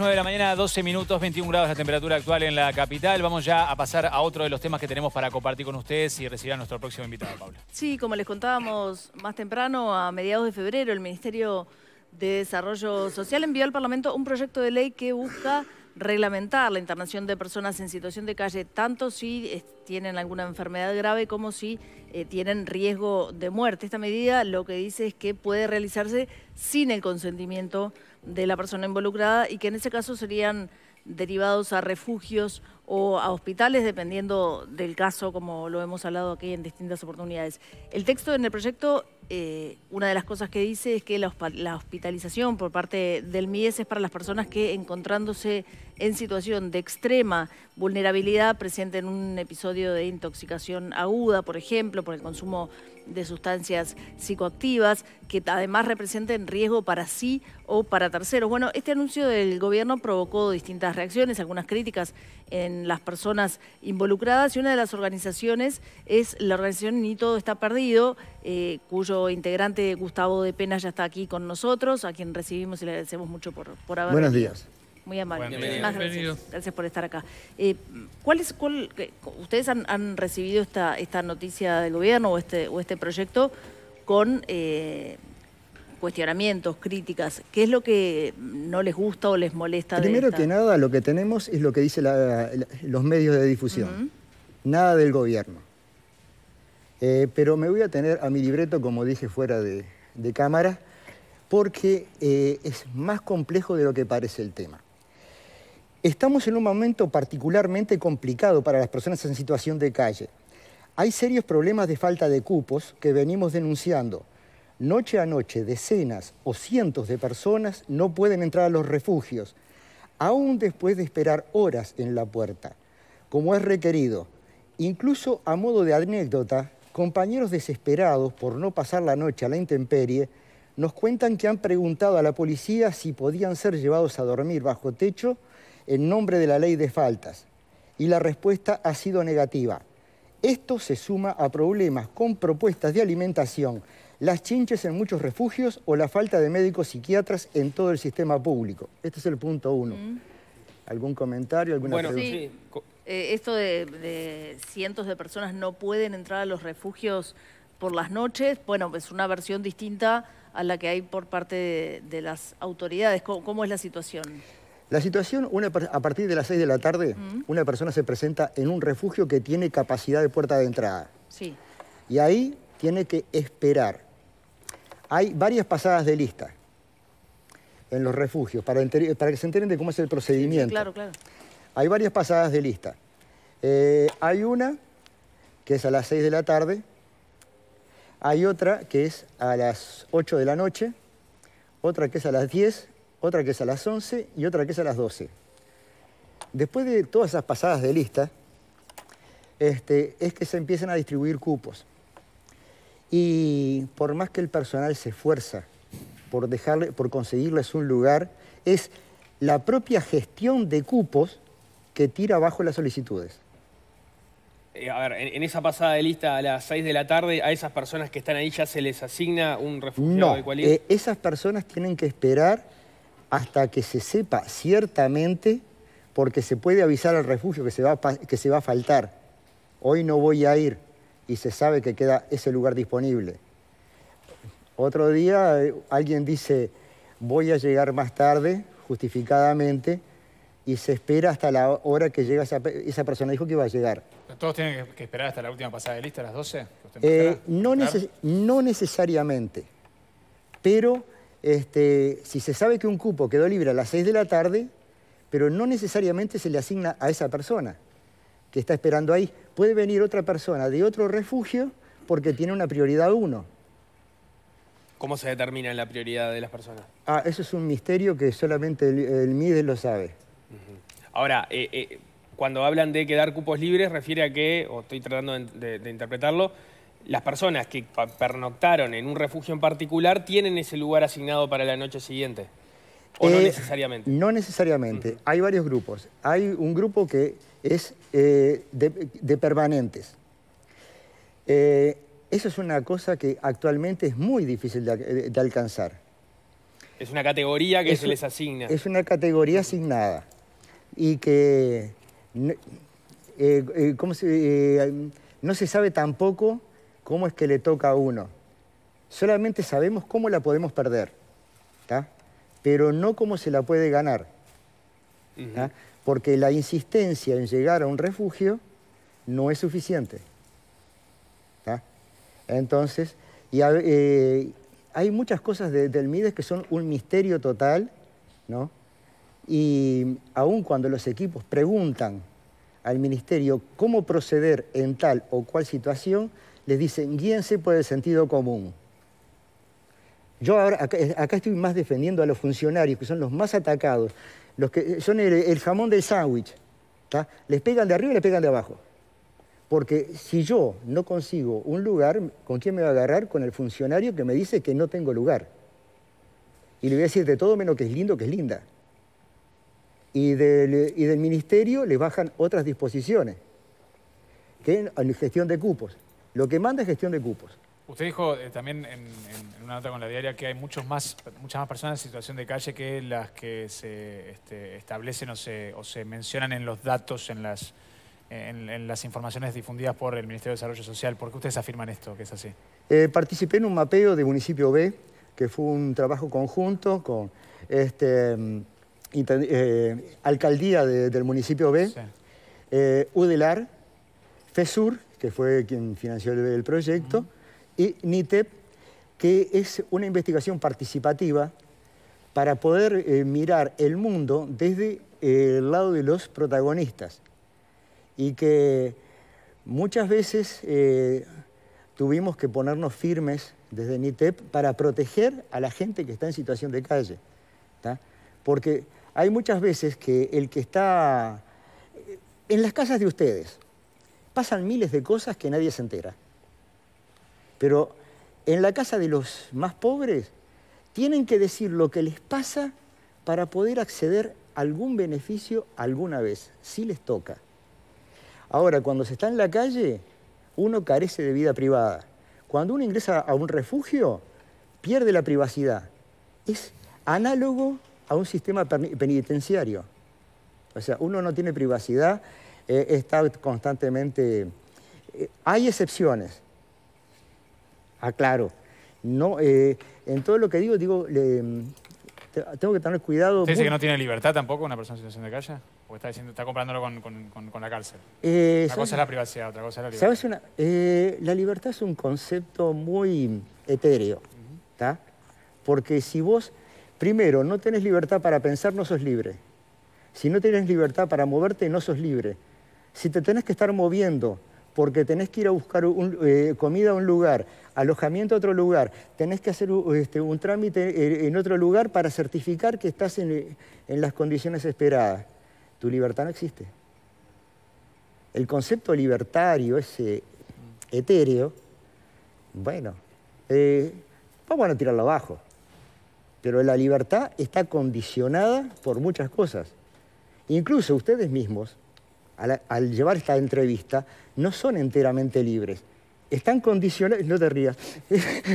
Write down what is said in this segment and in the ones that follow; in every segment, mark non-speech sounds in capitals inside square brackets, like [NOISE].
9 de la mañana, 12 minutos, 21 grados la temperatura actual en la capital. Vamos ya a pasar a otro de los temas que tenemos para compartir con ustedes y recibir a nuestro próximo invitado, Paula. Sí, como les contábamos más temprano, a mediados de febrero, el Ministerio de Desarrollo Social envió al Parlamento un proyecto de ley que busca reglamentar la internación de personas en situación de calle, tanto si eh, tienen alguna enfermedad grave como si eh, tienen riesgo de muerte. Esta medida lo que dice es que puede realizarse sin el consentimiento de la persona involucrada y que en ese caso serían derivados a refugios o a hospitales, dependiendo del caso, como lo hemos hablado aquí en distintas oportunidades. El texto en el proyecto, eh, una de las cosas que dice es que la, la hospitalización por parte del MIES es para las personas que encontrándose en situación de extrema vulnerabilidad presente en un episodio de intoxicación aguda, por ejemplo, por el consumo de sustancias psicoactivas, que además representen riesgo para sí o para terceros. Bueno, este anuncio del gobierno provocó distintas reacciones, algunas críticas en las personas involucradas y una de las organizaciones es la organización Ni Todo Está Perdido, eh, cuyo integrante Gustavo de Pena ya está aquí con nosotros, a quien recibimos y le agradecemos mucho por, por haber. Buenos días. Muy amable. Gracias, gracias, por estar acá. Eh, ¿cuál es, cuál, ¿Ustedes han, recibido esta, esta noticia del gobierno o este, o este proyecto con eh, cuestionamientos, críticas? ¿Qué es lo que no les gusta o les molesta? Primero de esta? que nada, lo que tenemos es lo que dicen los medios de difusión. Nada del gobierno. Eh, pero me voy a tener a mi libreto, como dije, fuera de, cámara, porque es más complejo de lo que parece el tema. Estamos en un momento particularmente complicado para las personas en situación de calle. Hay serios problemas de falta de cupos que venimos denunciando. Noche a noche, decenas o cientos de personas no pueden entrar a los refugios, aún después de esperar horas en la puerta, como es requerido. Incluso a modo de anécdota, compañeros desesperados por no pasar la noche a la intemperie nos cuentan que han preguntado a la policía si podían ser llevados a dormir bajo techo en nombre de la ley de faltas y la respuesta ha sido negativa. Esto se suma a problemas con propuestas de alimentación, las chinches en muchos refugios o la falta de médicos psiquiatras en todo el sistema público. Este es el punto uno. ¿Algún comentario? Alguna bueno, sí. Eh, esto de, cientos de personas no pueden entrar a los refugios por las noches, bueno, es una versión distinta a la que hay por parte de, las autoridades. ¿Cómo, es la situación? La situación, a partir de las 6 de la tarde, mm. una persona se presenta en un refugio que tiene capacidad de puerta de entrada. Sí. Y ahí tiene que esperar. Hay varias pasadas de lista en los refugios, para, que se enteren de cómo es el procedimiento. claro, claro. Hay varias pasadas de lista. Eh, hay una que es a las 6 de la tarde, hay otra que es a las 8 de la noche, otra que es a las 10 otra que es a las 11 y otra que es a las 12. Después de todas esas pasadas de lista, este, es que se empiezan a distribuir cupos. Y por más que el personal se esfuerza por, dejarle, por conseguirles un lugar, es la propia gestión de cupos que tira abajo las solicitudes. Eh, a ver, en, esa pasada de lista a las 6 de la tarde, ¿a esas personas que están ahí ya se les asigna un refugio? de eh, esas personas tienen que esperar hasta que se sepa ciertamente, porque se puede avisar al refugio que se va a, que se va a faltar. Hoy no voy a ir y se sabe que queda ese lugar disponible. Otro día eh, alguien dice, voy a llegar más tarde, justificadamente, y se espera hasta la hora que llega esa, persona. Dijo que iba a llegar. ¿Todos tienen que esperar hasta la última pasada de lista, a las 12? Eh, no, no necesariamente, pero este, si se sabe que un cupo quedó libre a las 6 de la tarde, pero no necesariamente se le asigna a esa persona que está esperando ahí. Puede venir otra persona de otro refugio porque tiene una prioridad uno. ¿Cómo se determina la prioridad de las personas? Ah, eso es un misterio que solamente el, MIDE lo sabe. Ahora, eh, eh, cuando hablan de quedar cupos libres, refiere a que, o estoy tratando de interpretarlo, las personas que pernoctaron en un refugio en particular tienen ese lugar asignado para la noche siguiente. ¿O no eh, necesariamente? No necesariamente. Mm. Hay varios grupos. Hay un grupo que es eh, de, permanentes. Eh, eso es una cosa que actualmente es muy difícil de, alcanzar. Es una categoría que se les asigna. Es una categoría asignada y que no se sabe tampoco cómo es que le toca a uno. Solamente sabemos cómo la podemos perder, pero no cómo se la puede ganar. Porque la insistencia en llegar a un refugio no es suficiente. Entonces, y eh, hay muchas cosas del Mides que son un misterio total, ¿no? Y aún cuando los equipos preguntan al ministerio cómo proceder en tal o cual situación, les dicen, guíense por el sentido común. Yo ahora, eh, acá, estoy más defendiendo a los funcionarios, que son los más atacados, los que eh, son el, jamón del sándwich. Les pegan de arriba y les pegan de abajo. Porque si yo no consigo un lugar, ¿con quién me va a agarrar? Con el funcionario que me dice que no tengo lugar. Y le voy a decir de todo menos que es lindo, que es linda. Y del, ministerio le bajan otras disposiciones, que en, en gestión de cupos. Lo que manda es gestión de cupos. Usted dijo eh, también en, una nota con la diaria que hay muchos más, muchas más personas en situación de calle que las que se este, establecen o se, mencionan en los datos, en las, en, las informaciones difundidas por el Ministerio de Desarrollo Social. ¿Por qué ustedes afirman esto, que es así? Eh, participé en un mapeo de municipio B, que fue un trabajo conjunto con este, mm, eh, alcaldía del municipio B, UDELAR, FESUR que fue quien financió el, proyecto, y NITEP, que es una investigación participativa para poder eh, mirar el mundo desde eh, el lado de los protagonistas. Y que muchas veces eh, tuvimos que ponernos firmes desde NITEP para proteger a la gente que está en situación de calle. Porque hay muchas veces que el que está en las casas de ustedes, pasan miles de cosas que nadie se entera. Pero en la casa de los más pobres tienen que decir lo que les pasa para poder acceder a algún beneficio alguna vez, si les toca. Ahora, cuando se está en la calle, uno carece de vida privada. Cuando uno ingresa a un refugio, pierde la privacidad. Es análogo a un sistema penitenciario. O sea, uno no tiene privacidad está constantemente... Eh, hay excepciones, aclaro. Ah, no, eh, en todo lo que digo, digo, tengo que tener cuidado... ¿Usted dice que no tiene libertad tampoco una persona en situación de calle? ¿O está, diciendo, está comparándolo con, la cárcel? Eh, una cosa es la privacidad, otra cosa es la libertad. ¿sabes una, la libertad es un concepto muy etéreo, ¿está? Porque si vos, primero, no tenés libertad para pensar, no sos libre. Si no tenés libertad para moverte, no sos libre. Si te tenés que estar moviendo porque tenés que ir a buscar eh, comida a un lugar, alojamiento a otro lugar, tenés que hacer este, un trámite eh, en otro lugar para certificar que estás en, las condiciones esperadas. Tu libertad no existe. El concepto libertario, ese etéreo, bueno, eh, vamos a tirarlo abajo. Pero la libertad está condicionada por muchas cosas. Incluso ustedes mismos, al, llevar esta entrevista, no son enteramente libres están condicionados, no te rías,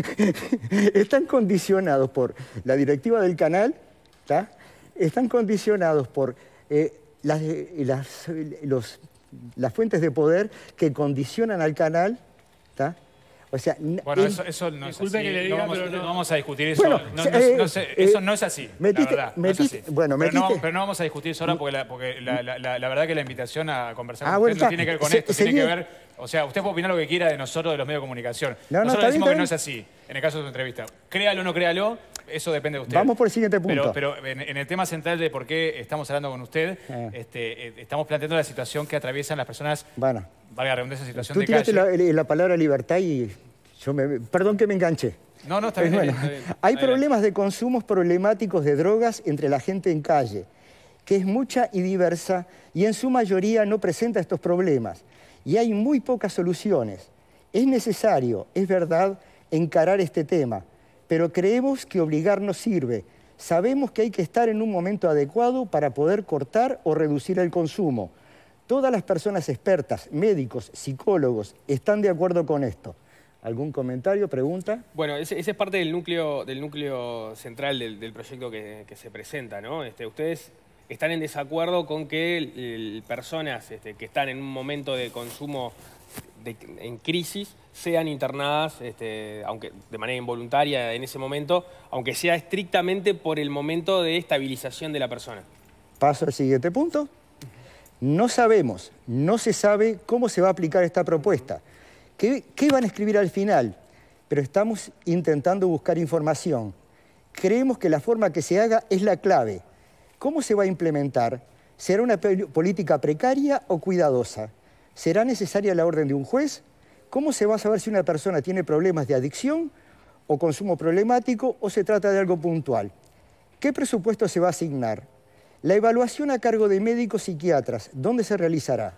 [LAUGHS] están condicionados por la directiva del canal, están condicionados por eh, las, eh, las fuentes de poder que condicionan al canal o sea, bueno, eso, eso, no es así. Que le eh, diga, no, vamos, pero no, no vamos, a discutir eso. Bueno, no, eh, sé, eh, eso no es así. Metiste, la verdad, metiste, es así. Bueno, pero, pero, no, vamos a discutir eso ahora porque, la, porque la, la, verdad que la invitación a conversar ah, con usted no tiene que ver con esto, tiene que ver o sea, usted puede opinar lo que quiera de nosotros, de los medios de comunicación. No, no, nosotros decimos que no es así, en el caso de su entrevista. Créalo o no créalo, eso depende de usted. Vamos por el siguiente punto. Pero, en, el tema central de por qué estamos hablando con usted, eh. Este, eh, estamos planteando la situación que atraviesan las personas, bueno, valga esa situación de calle. La, la palabra libertad y yo me, perdón que me enganché. No, no, está bien. Hay problemas de consumos problemáticos de drogas entre la gente en calle, que es mucha y diversa y en su mayoría no presenta estos problemas y hay muy pocas soluciones. Es necesario, es verdad, encarar este tema, pero creemos que obligar no sirve. Sabemos que hay que estar en un momento adecuado para poder cortar o reducir el consumo. Todas las personas expertas, médicos, psicólogos, están de acuerdo con esto. ¿Algún comentario, pregunta? Bueno, ese, es parte del núcleo, central del, proyecto que, se presenta, ¿no? Este, ustedes están en desacuerdo con que personas este, que están en un momento de consumo en crisis sean internadas, este, aunque de manera involuntaria en ese momento, aunque sea estrictamente por el momento de estabilización de la persona. Paso al siguiente punto. No sabemos, no se sabe cómo se va a aplicar esta propuesta. qué van a escribir al final? Pero estamos intentando buscar información. Creemos que la forma que se haga es la clave. ¿Cómo se va a implementar? ¿Será una política precaria o cuidadosa? ¿Será necesaria la orden de un juez? ¿Cómo se va a saber si una persona tiene problemas de adicción o consumo problemático o se trata de algo puntual? ¿Qué presupuesto se va a asignar? La evaluación a cargo de médicos psiquiatras, ¿dónde se realizará?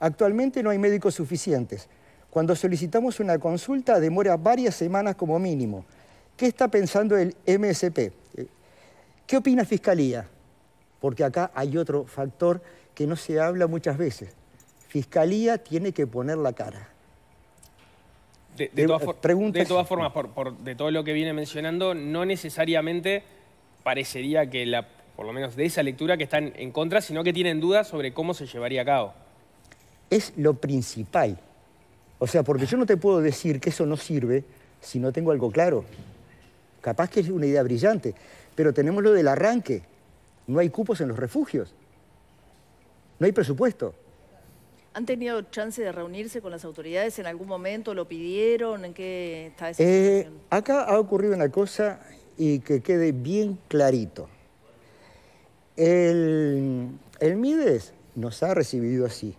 Actualmente no hay médicos suficientes. Cuando solicitamos una consulta demora varias semanas como mínimo. ¿Qué está pensando el MSP? ¿Qué opina Fiscalía? porque acá hay otro factor que no se habla muchas veces. Fiscalía tiene que poner la cara. De, todas, formas, por, de todo lo que viene mencionando, no necesariamente parecería que, la, por lo menos de esa lectura, que están en contra, sino que tienen dudas sobre cómo se llevaría a cabo. Es lo principal. O sea, porque yo no te puedo decir que eso no sirve si no tengo algo claro. Capaz que es una idea brillante, pero tenemos lo del arranque. No hay cupos en los refugios. No hay presupuesto. ¿Han tenido chance de reunirse con las autoridades en algún momento? ¿Lo pidieron? ¿En qué está esa eh, Acá ha ocurrido una cosa y que quede bien clarito. El, el MIDES nos ha recibido así.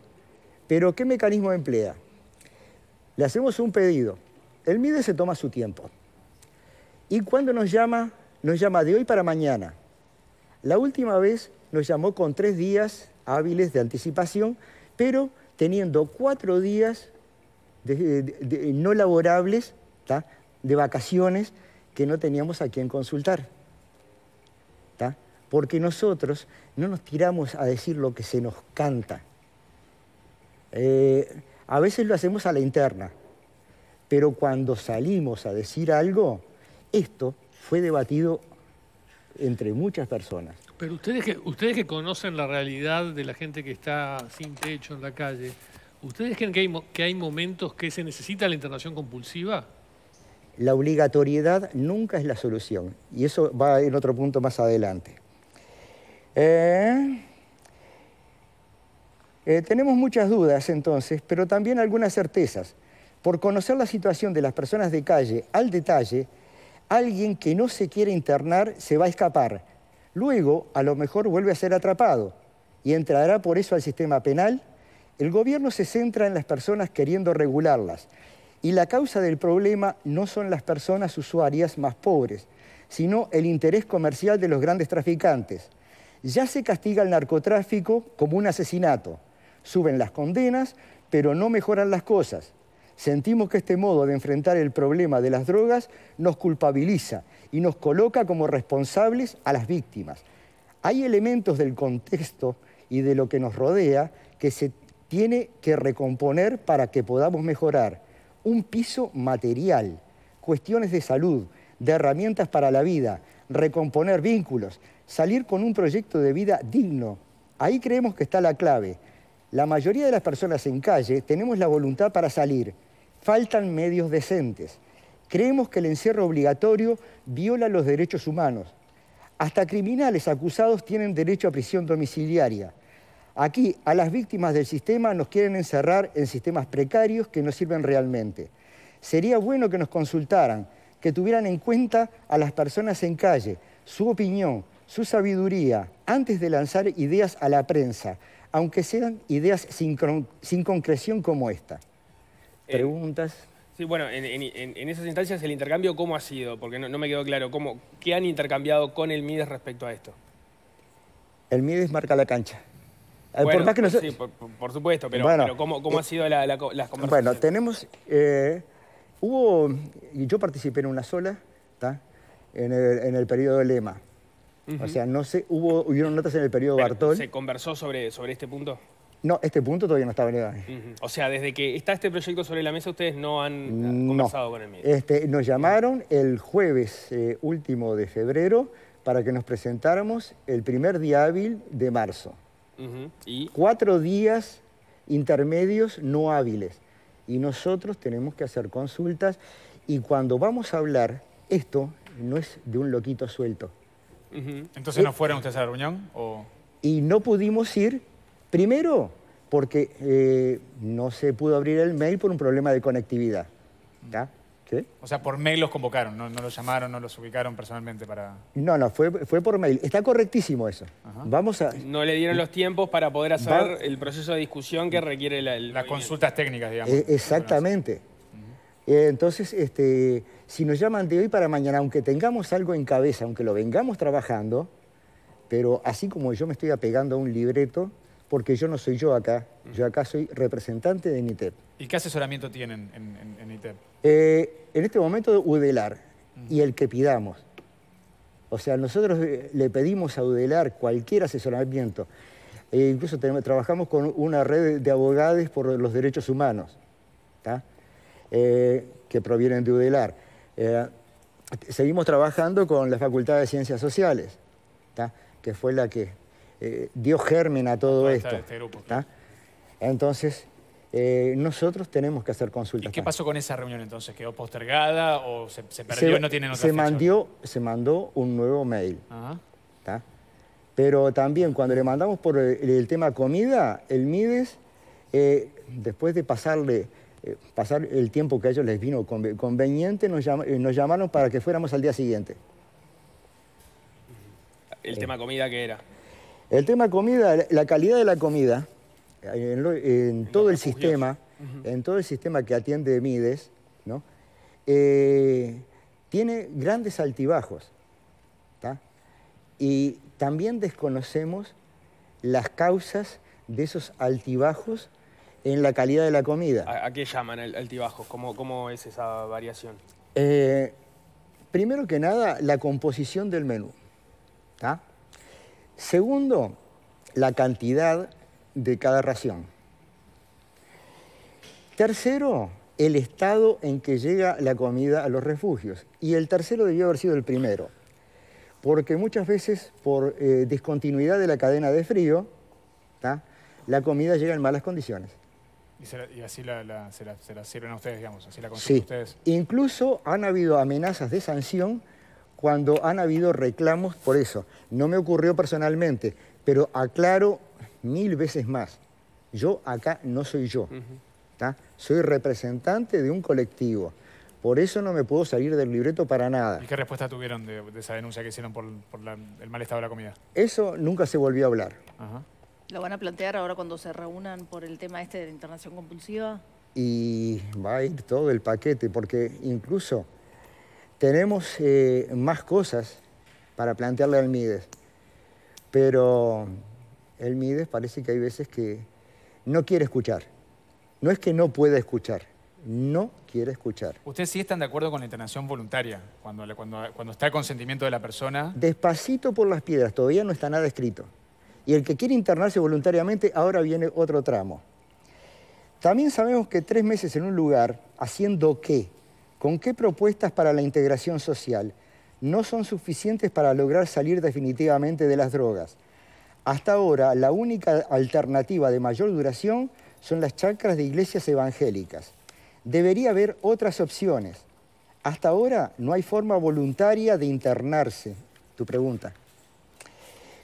Pero ¿qué mecanismo emplea? Le hacemos un pedido. El MIDES se toma su tiempo. Y cuando nos llama, nos llama de hoy para mañana. La última vez nos llamó con tres días hábiles de anticipación, pero teniendo cuatro días no laborables, de vacaciones, que no teníamos a quien consultar. Porque nosotros no nos tiramos a decir lo que se nos canta. Eh, a veces lo hacemos a la interna, pero cuando salimos a decir algo, esto fue debatido entre muchas personas. Pero ustedes que, ustedes que conocen la realidad de la gente que está sin techo en la calle, ¿ustedes creen que hay, que hay momentos que se necesita la internación compulsiva? La obligatoriedad nunca es la solución, y eso va en otro punto más adelante. Eh, eh, tenemos muchas dudas entonces, pero también algunas certezas. Por conocer la situación de las personas de calle al detalle, alguien que no se quiere internar se va a escapar. Luego, a lo mejor, vuelve a ser atrapado y entrará por eso al sistema penal. El gobierno se centra en las personas queriendo regularlas. Y la causa del problema no son las personas usuarias más pobres, sino el interés comercial de los grandes traficantes. Ya se castiga el narcotráfico como un asesinato. Suben las condenas, pero no mejoran las cosas. Sentimos que este modo de enfrentar el problema de las drogas nos culpabiliza y nos coloca como responsables a las víctimas. Hay elementos del contexto y de lo que nos rodea que se tiene que recomponer para que podamos mejorar. Un piso material, cuestiones de salud, de herramientas para la vida, recomponer vínculos, salir con un proyecto de vida digno. Ahí creemos que está la clave. La mayoría de las personas en calle tenemos la voluntad para salir, faltan medios decentes. Creemos que el encierro obligatorio viola los derechos humanos. Hasta criminales acusados tienen derecho a prisión domiciliaria. Aquí a las víctimas del sistema nos quieren encerrar en sistemas precarios que no sirven realmente. Sería bueno que nos consultaran, que tuvieran en cuenta a las personas en calle, su opinión, su sabiduría, antes de lanzar ideas a la prensa, aunque sean ideas sin, concreción como esta. Eh, preguntas. Sí, bueno, en, esas instancias el intercambio, ¿cómo ha sido? Porque no, me quedó claro, ¿cómo, ¿qué han intercambiado con el Mides respecto a esto? El Mides marca la cancha. por supuesto, pero, bueno, ¿cómo, cómo eh, ha sido las conversaciones? Bueno, tenemos... Eh, hubo... Yo participé en una sola, ¿está? En el, en el periodo de Lema. O sea, no sé, hubo, hubieron notas en el periodo Bartol. ¿Se conversó sobre, sobre este punto? No, este punto todavía no está validado. Uh O sea, desde que está este proyecto sobre la mesa, ustedes no han no. con el mío. Este, nos llamaron el jueves eh, último de febrero para que nos presentáramos el primer día hábil de marzo. ¿Y? Cuatro días intermedios no hábiles. Y nosotros tenemos que hacer consultas y cuando vamos a hablar, esto no es de un loquito suelto. Entonces, ¿no eh, fueron ustedes a la reunión? O... Y no pudimos ir Primero, porque eh, no se pudo abrir el mail por un problema de conectividad. O sea, por mail los convocaron, no, los llamaron, no los ubicaron personalmente para... No, no, fue, por mail. Está correctísimo eso. Vamos a... No le dieron los tiempos para poder hacer el proceso de discusión que requiere Las consultas técnicas, digamos. Eh, exactamente. Eh, entonces, este, si nos llaman de hoy para mañana, aunque tengamos algo en cabeza, aunque lo vengamos trabajando, pero así como yo me estoy apegando a un libreto, porque yo no soy yo acá, mm. yo acá soy representante de NITEP. ¿Y qué asesoramiento tienen en, en, en NITEP? Eh, en este momento UDELAR mm. y el que pidamos. O sea, nosotros eh, le pedimos a UDELAR cualquier asesoramiento. Eh, incluso trabajamos con una red de abogados por los derechos humanos, que provienen de UDELAR. seguimos trabajando con la Facultad de Ciencias Sociales, que fue la que eh, dio germen a todo esto. Este entonces, eh, nosotros tenemos que hacer consultas. ¿Y qué pasó con esa reunión entonces? ¿Quedó postergada o se, perdió y no tiene otra se se mandó un nuevo mail. Pero también cuando le mandamos por el, tema comida, el MIDES, eh, después de pasarle pasar el tiempo que a ellos les vino conveniente, nos, nos llamaron para que fuéramos al día siguiente. ¿El tema comida qué era? El tema comida, la calidad de la comida, eh, en, todo el sistema, en todo el sistema que atiende Mides, ¿no? Eh, tiene grandes altibajos. Y también desconocemos las causas de esos altibajos en la calidad de la comida. ¿A, qué llaman altibajos? ¿Cómo, ¿Cómo, es esa variación? Eh, primero que nada, la composición del menú. ¿Está? Segundo, la cantidad de cada ración. Tercero, el estado en que llega la comida a los refugios. Y el tercero debió haber sido el primero, porque muchas veces por eh, discontinuidad de la cadena de frío, la comida llega en malas condiciones. Y, así la, se, la, sirven a ustedes, digamos, sí. Incluso han habido amenazas de sanción cuando han habido reclamos por eso. No me ocurrió personalmente, pero aclaro mil veces más, yo acá no soy yo, soy representante de un colectivo. Por eso no me puedo salir del libreto para nada. ¿Y qué respuesta tuvieron de, esa denuncia que hicieron por, el mal estado de la comida? Eso nunca se volvió a hablar. ¿Lo van a plantear ahora cuando se reúnan por el tema este de la internación compulsiva? Y va a ir todo el paquete, porque incluso tenemos eh, más cosas para plantearle al Mides, pero el Mides parece que hay veces que no quiere escuchar. No es que no pueda escuchar, no quiere escuchar. ¿Ustedes sí están de acuerdo con la internación voluntaria, cuando, cuando, cuando está el consentimiento de la persona? Despacito por las piedras, todavía no está nada escrito. Y el que quiere internarse voluntariamente, ahora viene otro tramo. También sabemos que tres meses en un lugar, haciendo qué, ¿Con qué propuestas para la integración social? No son suficientes para lograr salir definitivamente de las drogas. Hasta ahora, la única alternativa de mayor duración son las chacras de iglesias evangélicas. Debería haber otras opciones. Hasta ahora no hay forma voluntaria de internarse. Tu pregunta.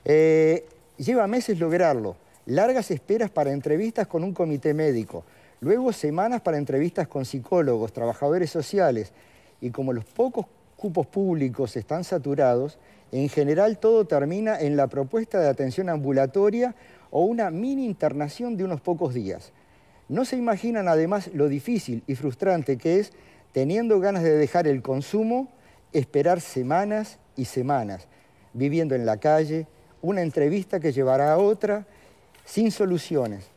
Eh, lleva meses lograrlo. Largas esperas para entrevistas con un comité médico. Luego semanas para entrevistas con psicólogos, trabajadores sociales. Y como los pocos cupos públicos están saturados, en general todo termina en la propuesta de atención ambulatoria o una mini internación de unos pocos días. No se imaginan además lo difícil y frustrante que es, teniendo ganas de dejar el consumo, esperar semanas y semanas, viviendo en la calle, una entrevista que llevará a otra, sin soluciones.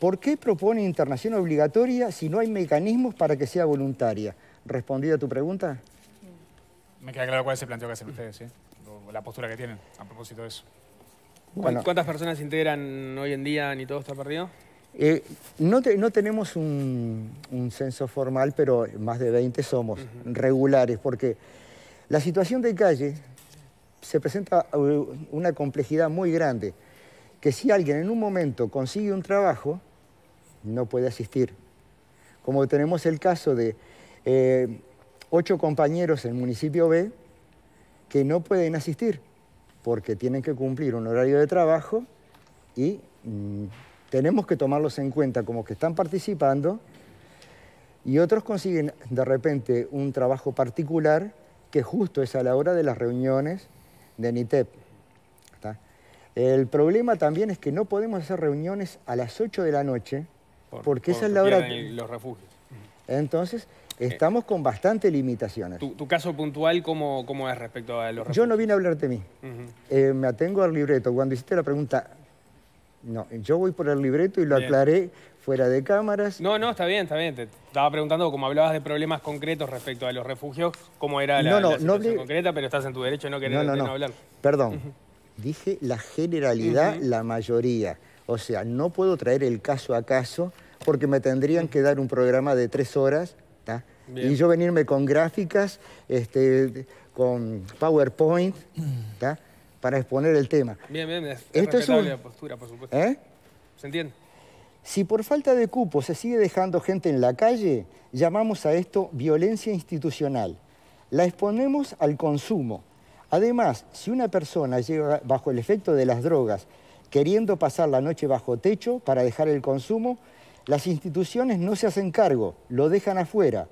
¿Por qué propone internación obligatoria si no hay mecanismos para que sea voluntaria? ¿Respondida a tu pregunta? Me queda claro cuál es el planteo que hacen ustedes, ¿sí? la postura que tienen a propósito de eso. ¿Cuántas personas integran hoy en día ni todo está perdido? Eh, no, tenemos un, censo formal, pero más de 20 somos regulares, porque la situación de calle se presenta eh, una complejidad muy grande, que si alguien en un momento consigue un trabajo, no puede asistir. Como tenemos el caso de eh, ocho compañeros en municipio B que no pueden asistir porque tienen que cumplir un horario de trabajo y mm, tenemos que tomarlos en cuenta como que están participando y otros consiguen de repente un trabajo particular que justo es a la hora de las reuniones de NITEP. El problema también es que no podemos hacer reuniones a las 8 de la noche porque esa es la hora... que. los refugios. Entonces, eh, estamos con bastantes limitaciones. ¿Tu, caso puntual cómo, cómo, es respecto a los refugios? Yo no vine a hablarte a mí. Eh, me atengo al libreto. Cuando hiciste la pregunta, no, yo voy por el libreto y lo aclaré fuera de cámaras. No, no, está bien, está bien. Te estaba preguntando, como hablabas de problemas concretos respecto a los refugios, cómo era la, no, no, situación concreta, pero estás en tu derecho no querer no, hablar. Perdón, dije la generalidad, la mayoría. O sea, no puedo traer el caso a caso porque me tendrían que dar un programa de tres horas y yo venirme con gráficas, este, con PowerPoint, para exponer el tema. Bien, bien, bien. Esto es una postura, por supuesto. ¿Eh? ¿Se entiende? Si por falta de cupo se sigue dejando gente en la calle, llamamos a esto violencia institucional. La exponemos al consumo. Además, si una persona llega bajo el efecto de las drogas queriendo pasar la noche bajo techo para dejar el consumo, las instituciones no se hacen cargo, lo dejan afuera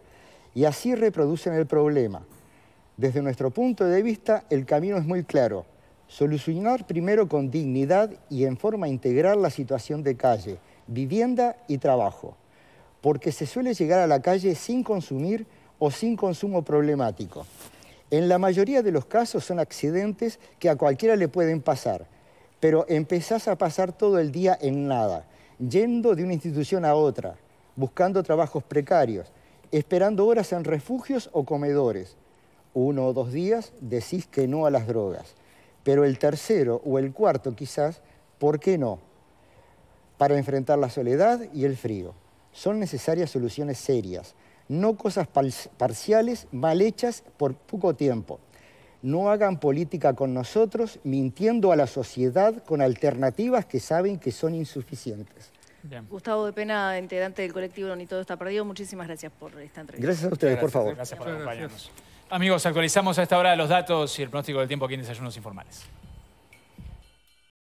y así reproducen el problema. Desde nuestro punto de vista, el camino es muy claro. Solucionar primero con dignidad y en forma integral la situación de calle, vivienda y trabajo. Porque se suele llegar a la calle sin consumir o sin consumo problemático. En la mayoría de los casos son accidentes que a cualquiera le pueden pasar pero empezás a pasar todo el día en nada, yendo de una institución a otra, buscando trabajos precarios, esperando horas en refugios o comedores. Uno o dos días decís que no a las drogas, pero el tercero o el cuarto quizás, ¿por qué no? Para enfrentar la soledad y el frío. Son necesarias soluciones serias, no cosas parciales mal hechas por poco tiempo no hagan política con nosotros mintiendo a la sociedad con alternativas que saben que son insuficientes. Gustavo de Pena, integrante del colectivo Ni Todo Está Perdido, muchísimas gracias por esta entrevista. Gracias a ustedes, por favor. Gracias por acompañarnos. Amigos, actualizamos a esta hora los datos y el pronóstico del tiempo aquí en Desayunos Informales.